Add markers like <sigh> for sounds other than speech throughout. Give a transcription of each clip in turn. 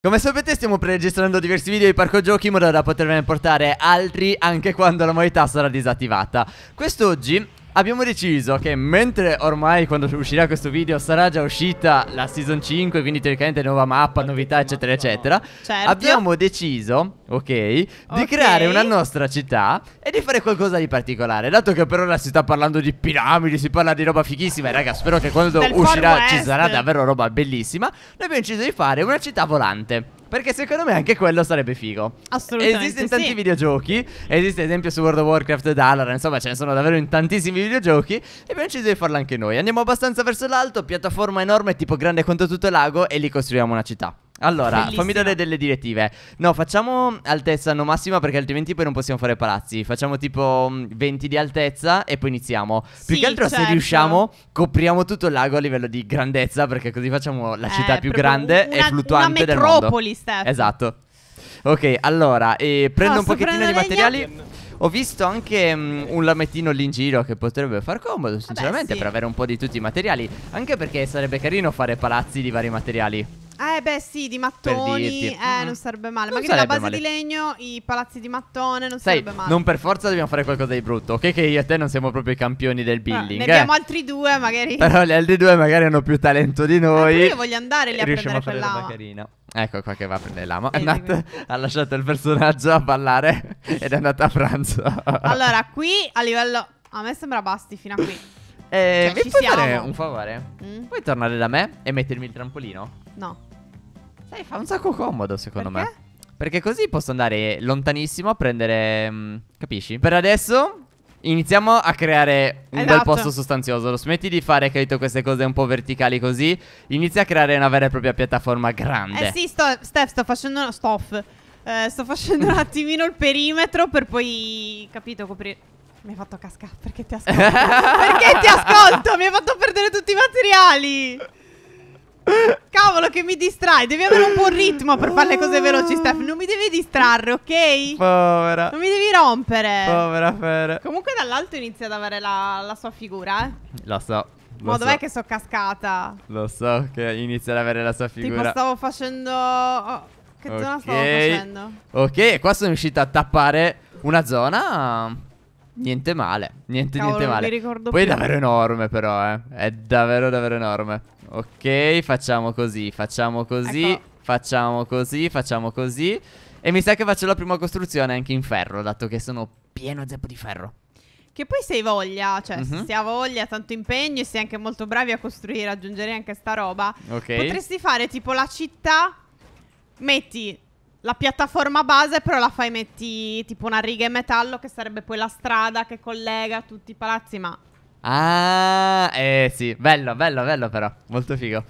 Come sapete stiamo pre-registrando diversi video di parco giochi in modo da poterne portare altri anche quando la modalità sarà disattivata. Quest'oggi abbiamo deciso che mentre ormai quando uscirà questo video sarà già uscita la season 5, quindi teoricamente nuova mappa, novità, eccetera, eccetera, certo. abbiamo deciso, ok, di okay. creare una nostra città e di fare qualcosa di particolare. Dato che per ora si sta parlando di piramidi, si parla di roba fighissima, e raga, spero che quando Del uscirà ci sarà davvero roba bellissima. Noi abbiamo deciso di fare una città volante. Perché secondo me anche quello sarebbe figo. Assolutamente. Esiste in tanti sì. videogiochi. Esiste, ad esempio, su World of Warcraft e Allora, insomma, ce ne sono davvero in tantissimi videogiochi. E abbiamo deciso di farlo anche noi. Andiamo abbastanza verso l'alto, piattaforma enorme, tipo grande quanto tutto il lago, e lì costruiamo una città. Allora, Bellissima. fammi dare delle direttive. No, facciamo altezza no massima perché altrimenti poi non possiamo fare palazzi. Facciamo tipo 20 mm, di altezza e poi iniziamo. Sì, più che altro certo. se riusciamo copriamo tutto il lago a livello di grandezza perché così facciamo la città eh, più grande una, e fluttuante del mondo. Una metropoli, Steph. Esatto. Ok, allora, eh, prendo Posso un pochettino di materiali. Gli... Ho visto anche um, un lamettino lì in giro che potrebbe far comodo, sinceramente, Vabbè, sì. per avere un po' di tutti i materiali. Anche perché sarebbe carino fare palazzi di vari materiali. Eh beh sì, di mattoni, eh mm. non sarebbe male. Non Magari la base male. di legno, i palazzi di mattone, non Sai, sarebbe male. Non per forza dobbiamo fare qualcosa di brutto, ok? Che io e te non siamo proprio i campioni del eh, building. Eh, ne abbiamo eh. altri due magari. Però gli altri due magari hanno più talento di noi. Eh, io voglio andare lì a prendere quella carina. Ecco qua che va a prendere l'amo. È andato, ha lasciato il personaggio a ballare <laughs> ed è andato a pranzo. allora, qui a livello... A me sembra basti fino a qui. Eh, cioè, mi puoi siamo. fare un favore? Mm? Puoi tornare da me e mettermi il trampolino? No. Sai, fa un sacco comodo secondo Perché? me. Perché così posso andare lontanissimo a prendere... Mh, mm, capisci? Per adesso Iniziamo a creare un esatto. bel posto sostanzioso. Lo smetti di fare, capito, queste cose un po' verticali così. Inizia a creare una vera e propria piattaforma grande. Eh sì, sto, Steph, sto facendo una stoff. Eh, sto facendo un attimino il perimetro per poi, capito, coprire. Mi hai fatto cascare perché ti ascolto. <laughs> perché ti ascolto? Mi hai fatto perdere tutti i materiali. Cavolo che mi distrai, devi avere un buon ritmo per fare le cose veloci, Steph. Non mi devi distrarre, ok? Povera. Non mi devi rompere. Povera Fere. Comunque dall'alto inizia ad avere la, la sua figura, eh. Lo so. Ma dov'è so. che sono cascata? Lo so che inizia ad avere la sua figura. Tipo stavo facendo... Oh, che okay. zona stavo facendo? Ok, qua sono riuscita a tappare una zona... Niente male, niente, Cavolo, niente male. Poi più. è davvero enorme però, eh. È davvero, davvero enorme. Ok, facciamo così, facciamo così, ecco. facciamo così, facciamo così. E mi sa che faccio la prima costruzione anche in ferro, dato che sono pieno zeppo di ferro. Che poi se hai voglia, cioè uh -huh. se mhm. hai voglia, tanto impegno e sei anche molto bravi a costruire, aggiungere anche sta roba, okay. potresti fare tipo la città, metti la piattaforma base, però la fai metti tipo una riga in metallo che sarebbe poi la strada che collega tutti i palazzi, ma Ah, eh sì, bello, bello, bello però, molto figo.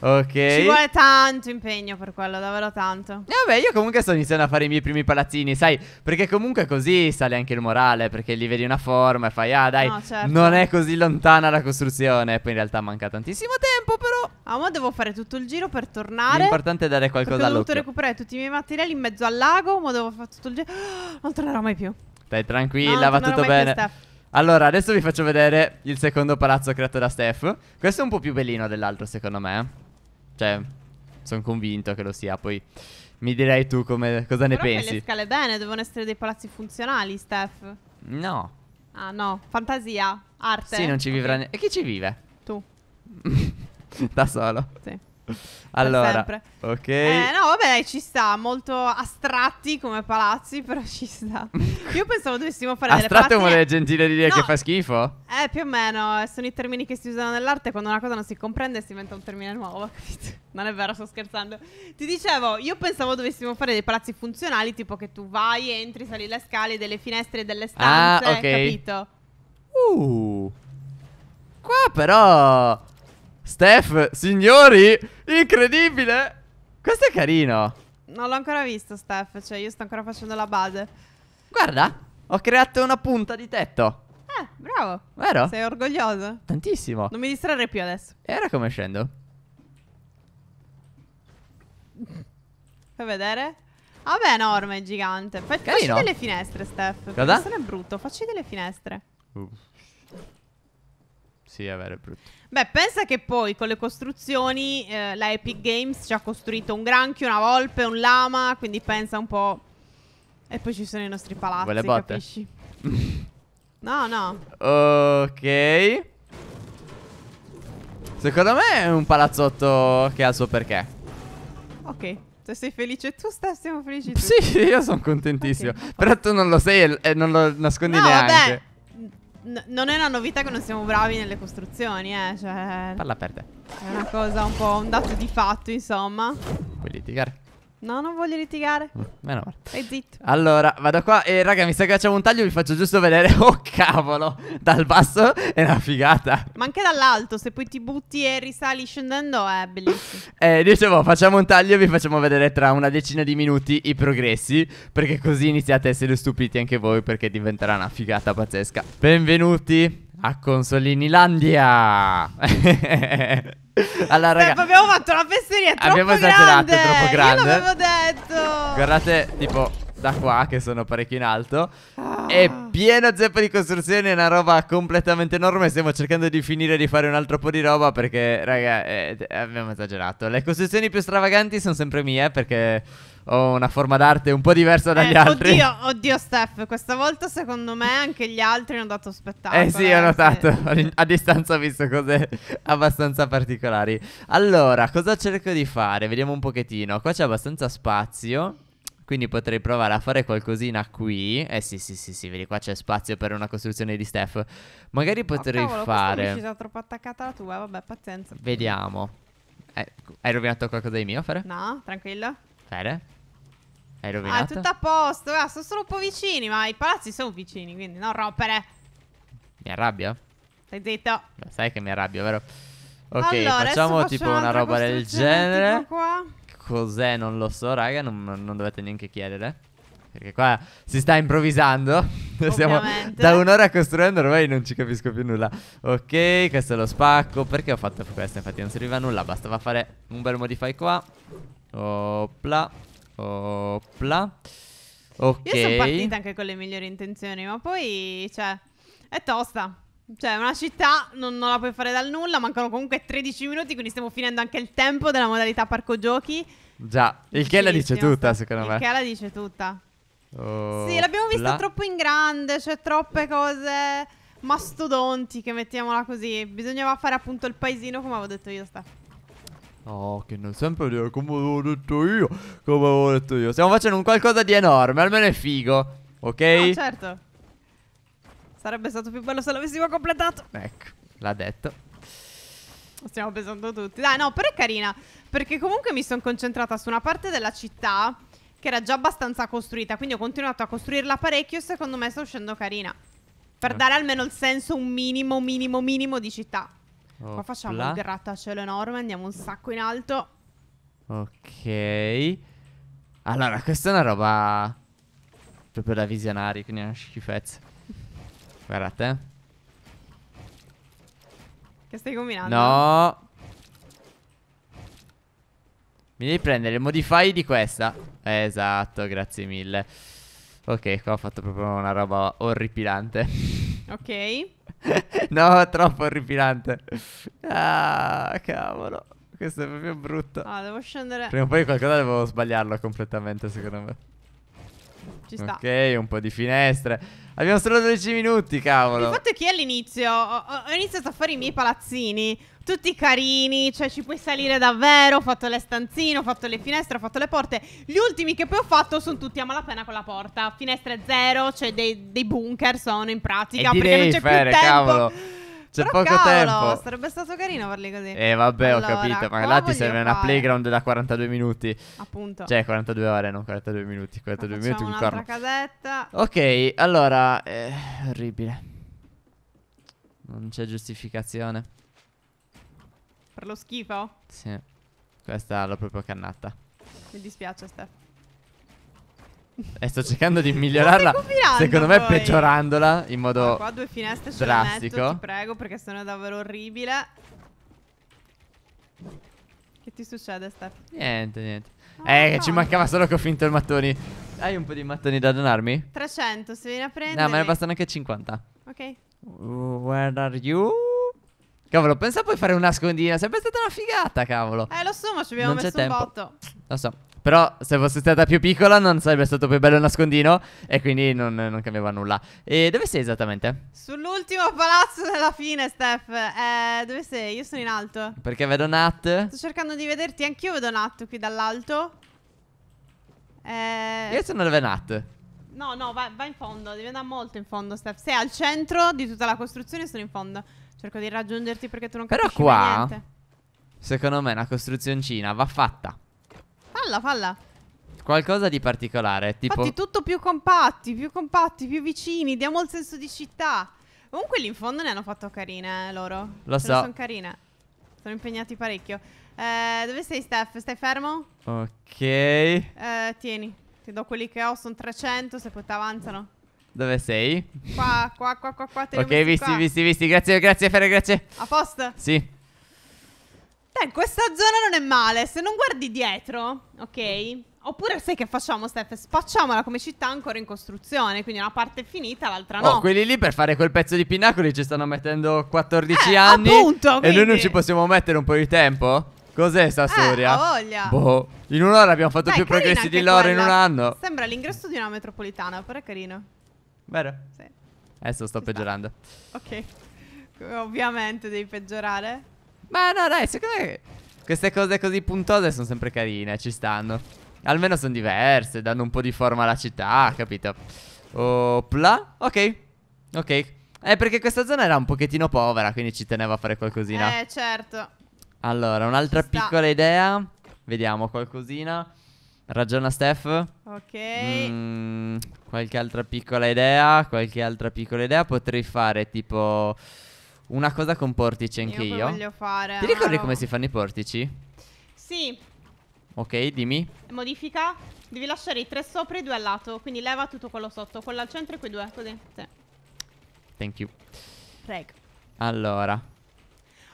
Ok. Ci vuole tanto impegno per quello, davvero tanto. E eh, vabbè, io comunque sto iniziando a fare i miei primi palazzini, sai? Perché comunque così sale anche il morale, perché lì vedi una forma e fai, ah dai, no, certo. non è così lontana la costruzione. Poi in realtà manca tantissimo tempo, però. Ah, ma devo fare tutto il giro per tornare. L'importante è dare qualcosa a loro. Ho dovuto recuperare tutti i miei materiali in mezzo al lago, ma devo fare tutto il giro. <gasps> non tornerò mai più. Dai, tranquilla, no, va tutto bene. Più, allora, adesso vi faccio vedere il secondo palazzo creato da Steph. Questo è un po' più bellino dell'altro, secondo me. Eh. Cioè, sono convinto che lo sia. Poi mi direi tu come, cosa Però ne pensi. le scale bene, devono essere dei palazzi funzionali, Steph. No. Ah, no. Fantasia, arte. Sì, non ci vivrà... Okay. Ne- e chi ci vive? Tu. <laughs> da solo. Sì. <laughs> allora, ok. Eh, no, vabbè, ci sta. Molto astratti come palazzi, <laughs> però ci sta. Io pensavo dovessimo fare Astratto delle palazzi. Astratto è una delle gentile dire no. che fa schifo? Eh, più o meno. Sono i termini che si usano nell'arte. Quando una cosa non si comprende, si inventa un termine nuovo. <laughs> Capito? Non è vero, sto scherzando. Ti dicevo, io pensavo dovessimo fare dei palazzi funzionali, tipo che tu vai, entri, sali le scale, delle finestre, e delle stanze. Ah, ok. Capito? Uh. Qua però Steph, signori, incredibile Questo è carino Non l'ho ancora visto Steph, cioè io sto ancora facendo la base Guarda, ho creato una punta di tetto Eh, bravo Vero? Sei orgoglioso Tantissimo Non mi distrarre più adesso E ora come scendo? Fai vedere? Vabbè, ah, enorme, gigante Fai, Facci delle finestre Steph Cosa? Questo è brutto, facci delle finestre Uff sì, è vero, è brutto. Beh, pensa che poi con le costruzioni eh, la Epic Games ci ha costruito un granchio, una volpe, un lama, quindi pensa un po'... E poi ci sono i nostri palazzi, Quelle botte. capisci? <laughs> no, no. Ok. Secondo me è un palazzotto che ha il suo perché. Ok. Se sei felice tu, sta, siamo felici tu. Sì, io sono contentissimo. Okay. Però tu non lo sei e, e non lo nascondi no, neanche. Vabbè non è una novità che non siamo bravi nelle costruzioni, eh. Cioè. Parla per te. È una cosa un po'. un dato di fatto, insomma. Puoi litigare. No, non voglio litigare. Mm, meno male. E zitto. Allora, vado qua e raga, mi sa che facciamo un taglio, vi faccio giusto vedere. <laughs> Oh cavolo, dal basso è una figata. Ma anche dall'alto, se poi ti butti e risali scendendo è bellissimo. <laughs> eh, dicevo, facciamo un taglio vi facciamo vedere tra una decina di minuti i progressi, perché così iniziate a essere stupiti anche voi perché diventerà una figata pazzesca. Benvenuti a Consolinilandia. <laughs> allora, raga, Steph, abbiamo fatto una fesseria troppo abbiamo esagerato, grande. troppo grande. Io l'avevo detto. Guardate, tipo da qua che sono parecchio in alto ah. È pieno zeppo di costruzioni, è una roba completamente enorme Stiamo cercando di finire di fare un altro po' di roba perché raga eh, abbiamo esagerato Le costruzioni più stravaganti sono sempre mie perché ho una forma d'arte un po' diversa dagli eh, altri. Oddio, oddio, Steph, questa volta secondo me anche gli altri hanno dato spettacolo. Eh sì, ho eh, notato. Se... <laughs> A distanza ho visto cose abbastanza particolari. Allora, cosa cerco di fare? Vediamo un pochettino. Qua c'è abbastanza spazio. Quindi potrei provare a fare qualcosina qui. Eh sì, sì, sì, sì, vedi qua c'è spazio per una costruzione di Steph. Magari oh, potrei oh, cavolo, fare. Mi sono troppo attaccata la tua, vabbè, pazienza. Vediamo. Eh, hai rovinato qualcosa di mio, Fere? No, tranquillo. Fere? Hai ah, rovinato? Ah, è tutto a posto. Ah, sono solo un po' vicini, ma i palazzi sono vicini, quindi non rompere. Mi arrabbio? Stai zitto. Lo sai che mi arrabbio, vero? Ok, allora, facciamo tipo una roba del genere. Cos'è? Non lo so, raga. Non, non, dovete neanche chiedere. Perché qua si sta improvvisando. <laughs> Stiamo da un'ora costruendo, ormai non ci capisco più nulla. Ok, questo è lo spacco. Perché ho fatto questo? Infatti non serviva a nulla. Bastava fare un bel modify qua. Opla. Opla. Ok. Io sono partita anche con le migliori intenzioni, ma poi, cioè, è tosta. Cioè, una città non, non, la puoi fare dal nulla, mancano comunque 13 minuti, quindi stiamo finendo anche il tempo della modalità parco giochi. Già, il che la dice tutta, secondo il me. Il che la dice tutta. Oh, sì, l'abbiamo vista la... troppo in grande, c'è cioè troppe cose mastodontiche, mettiamola così. Bisognava fare appunto il paesino, come avevo detto io, Stefano. Oh, che non sempre dire come avevo detto io, come avevo detto io. Stiamo facendo un qualcosa di enorme, almeno è figo, ok? No, certo. Sarebbe stato più bello se l'avessimo completato. Ecco, l'ha detto. Stiamo pesando tutti. Dai, no, però è carina, perché comunque mi sono concentrata su una parte della città che era già abbastanza costruita, quindi ho continuato a costruirla parecchio e secondo me sta uscendo carina. Per eh. dare almeno il senso un minimo, minimo, minimo di città. Qua facciamo un grattacielo enorme, andiamo un sacco in alto. Ok. Allora, questa è una roba proprio da visionari, quindi è una schifezza. Guardate. Eh. Che stai combinando? No. Mi devi prendere il modify di questa. Esatto, grazie mille. Ok, qua ho fatto proprio una roba orripilante. Ok. <laughs> no, troppo orripilante. Ah, cavolo. Questo è proprio brutto. Ah, devo scendere. Prima o poi qualcosa devo sbagliarlo completamente, secondo me. Ci sta. Ok, un po' di finestre. Abbiamo solo 12 minuti, cavolo. Il fatto è che io all'inizio ho, ho iniziato a fare i miei palazzini tutti carini, cioè ci puoi salire davvero, ho fatto le stanzine, ho fatto le finestre, ho fatto le porte. Gli ultimi che poi ho fatto sono tutti a malapena con la porta. Finestre zero, cioè dei, dei bunker sono in pratica, perché non c'è fare, più tempo. Cavolo. C'è Però poco cavolo, tempo. Sarebbe stato carino farli così. Eh, vabbè, allora, ho capito. Ma là ti serve fare? una playground da 42 minuti. Appunto. Cioè, 42 ore, non 42 minuti. 42 minuti, un corno. casetta. Ok, allora. Eh, orribile. Non c'è giustificazione. Per lo schifo? Sì. Questa l'ho proprio cannata. Mi dispiace, Steph. E sto cercando di migliorarla. Secondo me poi. peggiorandola in modo allora, qua due finestre drastico. ce metto, ti prego, perché sono davvero orribile. Che ti succede, Steph? Niente, niente. Ah, eh, no. ci mancava solo che ho finto i mattoni. Hai un po' di mattoni da donarmi? 300, se vieni a prendere. No, ma ne bastano anche 50. Ok. Where are you? Cavolo, pensa poi fare un nascondino. Sarebbe stata una figata, cavolo. Eh, lo so, ma ci abbiamo non messo un botto. Lo so. Però se fosse stata più piccola non sarebbe stato più bello il nascondino e quindi non, non cambiava nulla. E dove sei esattamente? Sull'ultimo palazzo della fine, Steph. Eh, dove sei? Io sono in alto. Perché vedo Nat? Sto cercando di vederti, anch'io vedo Nat qui dall'alto. Eh... Io sono dove Nat. No, no, vai, vai in fondo, devi andare molto in fondo, Steph. Sei al centro di tutta la costruzione, sono in fondo. Cerco di raggiungerti perché tu non capisci Però qua, niente. Secondo me una costruzioncina va fatta. Falla, falla. Qualcosa di particolare, tipo... Fatti tutto più compatti, più compatti, più vicini, diamo il senso di città. Comunque lì in fondo ne hanno fatto carine eh, loro. Lo Ce so. Sono carine. Sono impegnati parecchio. Eh, dove sei Steph? Stai fermo? Ok. Eh, tieni, ti do quelli che ho, sono 300, se poi ti avanzano. Dove sei? Qua, qua, qua, qua, qua Ok, visti, qua. visti, visti Grazie, grazie Fere, grazie A posto? Sì Dai, in questa zona non è male Se non guardi dietro, ok Oppure sai che facciamo, Steph? Spacciamola come città ancora in costruzione. Quindi una parte è finita, l'altra no. Oh, quelli lì per fare quel pezzo di pinnacoli ci stanno mettendo 14 eh, anni. Appunto, quindi. E noi non ci possiamo mettere un po' di tempo? Cos'è sta eh, storia? voglia. Boh, in un'ora abbiamo fatto Dai, più progressi di loro quella. in un anno. Sembra l'ingresso di una metropolitana, però è carino. Vero? Sì. Adesso sto Ci peggiorando. Sta. Ok. <laughs> Ovviamente devi peggiorare. Ma no, dai, secondo me queste cose così puntose sono sempre carine, ci stanno. Almeno sono diverse, danno un po' di forma alla città, capito? Opla. Ok. Ok. Eh, perché questa zona era un pochettino povera, quindi ci tenevo a fare qualcosina. Eh, certo. Allora, un'altra piccola idea. Vediamo qualcosina. Ragiona Steph. Ok. Mm, qualche altra piccola idea, qualche altra piccola idea. Potrei fare tipo una cosa con portici anche io. io. voglio fare. Ti ricordi no. come si fanno i portici? Sì. Ok, dimmi. Modifica. Devi lasciare i tre sopra e i due al lato. Quindi leva tutto quello sotto, quello al centro e quei due. Così. Sì. Thank you. Prego. Allora.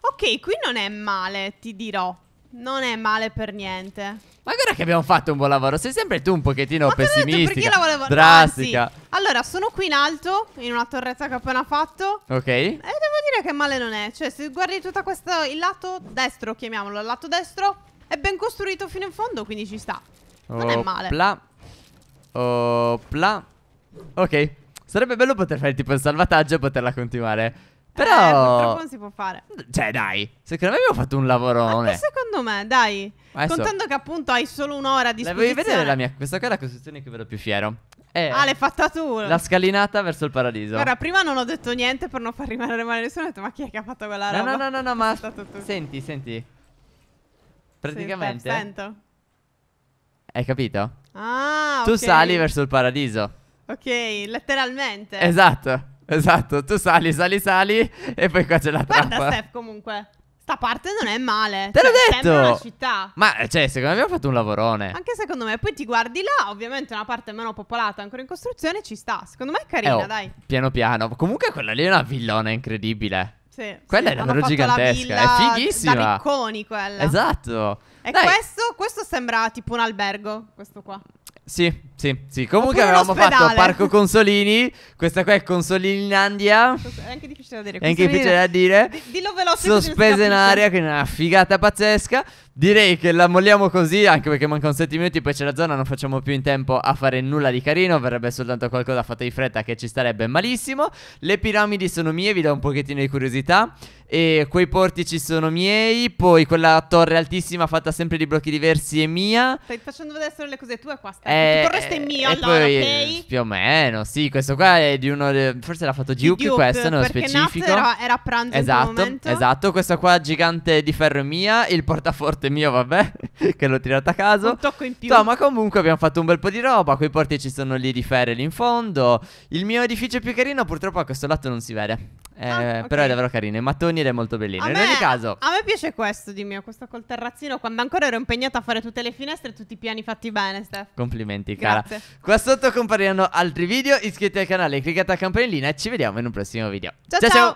Ok, qui non è male, ti dirò. Non è male per niente. Ma guarda che abbiamo fatto un buon lavoro. Sei sempre tu un pochettino Ma pessimistica. Detto, perché la volevo drastica. No, ah, allora, sono qui in alto, in una torretta che ho appena fatto. Ok. E devo dire che male non è. Cioè, se guardi tutto questo, il lato destro, chiamiamolo, il lato destro è ben costruito fino in fondo, quindi ci sta. Non Opla. è male. Opla. Opla. Ok. Sarebbe bello poter fare tipo un salvataggio e poterla continuare. Però... Eh, purtroppo non si può fare. Cioè, dai, secondo me abbiamo fatto un lavorone. Anche secondo me, dai. Adesso, Contando che appunto hai solo un'ora di disposizione. Devi vedere la mia... Questa qua è la costruzione che vedo più fiero. È eh, ah, l'hai fatta tu. La scalinata verso il paradiso. Ora, prima non ho detto niente per non far rimanere male nessuno. Ho detto, ma chi è che ha fatto quella no, roba? No, no, no, no, ma... Senti, senti. Praticamente... Sì, sento. Hai capito? Ah, Tu okay. sali verso il paradiso. Ok, letteralmente. Esatto. Esatto, tu sali, sali, sali e poi qua c'è la Guarda trappola. Guarda Steph comunque. Sta parte non è male. Te l'ho cioè, detto. Una città. Ma eh, cioè, secondo me ho fatto un lavorone. Anche secondo me. Poi ti guardi là, ovviamente una parte meno popolata, ancora in costruzione, ci sta. Secondo me è carina, eh, oh, dai. Piano piano. Comunque quella lì è una villona incredibile. Sì, quella sì, è davvero gigantesca, è fighissima. Da ricconi quella. Esatto. E questo, questo sembra tipo un albergo, questo qua. Sì, sì, sì, comunque Oppure avevamo l'ospedale. fatto Parco Consolini, questa qua è Consolinlandia. È anche difficile da dire. È anche difficile da dire. D- dillo veloce. Sospesa in aria, quindi una figata pazzesca. Direi che la molliamo così, anche perché mancano 7 minuti, poi c'è la zona, non facciamo più in tempo a fare nulla di carino, verrebbe soltanto qualcosa fatto di fretta che ci starebbe malissimo. Le piramidi sono mie, vi do un pochettino di curiosità. E quei portici sono miei, poi quella torre altissima fatta sempre di blocchi diversi è mia. Stai facendo vedere le cose tue qua, stai. Eh, bestemmia eh, e allora, poi, ok? Più o meno, sì, questo qua è di uno de... forse l'ha fatto Duke, Duke questo nello specifico. Era, era a pranzo esatto, Esatto, questo qua gigante di ferro è mia, il portaforte mio, vabbè, <laughs> che l'ho tirato a caso. Un tocco in più. No, ma comunque abbiamo fatto un bel po' di roba, quei porti ci sono lì di ferro lì in fondo. Il mio edificio più carino purtroppo a questo lato non si vede. Eh, ah, okay. Però è davvero carino, i mattoni ed è molto bellino. A in me, ogni caso, a me piace questo di mio, questo col terrazzino. Quando ancora ero impegnata a fare tutte le finestre e tutti i piani fatti bene, Steph. Complimenti, cara. Grazie. Qua sotto compariranno altri video, iscriviti al canale, cliccate la campanellina e ci vediamo in un prossimo video. ciao! ciao. ciao. ciao.